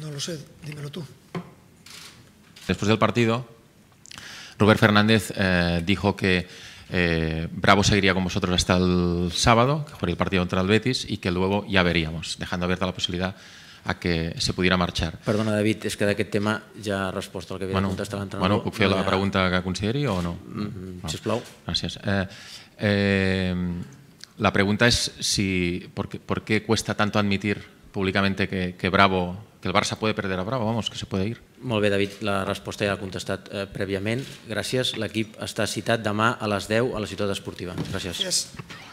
No lo sé, dímelo tú. Después del partido, Robert Fernández eh, dijo que eh, Bravo seguiría con vosotros hasta el sábado, que jugaría el partido contra el Betis y que luego ya veríamos, dejando abierta la posibilidad a que se pudiera marchar. Perdona, David, es que de qué tema ya ha respondido el que bueno, de Bueno, la pregunta que consideri o no? Mm, mm, Gracias. Eh, la pregunta es si, ¿por qué, cuesta tanto admitir públicamente que Bravo que el Barça puede perder a Brava, vamos, que se puede ir. Molt bé, David, la resposta ja l'ha contestat eh, prèviament. Gràcies. L'equip està citat demà a les 10 a la ciutat esportiva. Gràcies. Gràcies.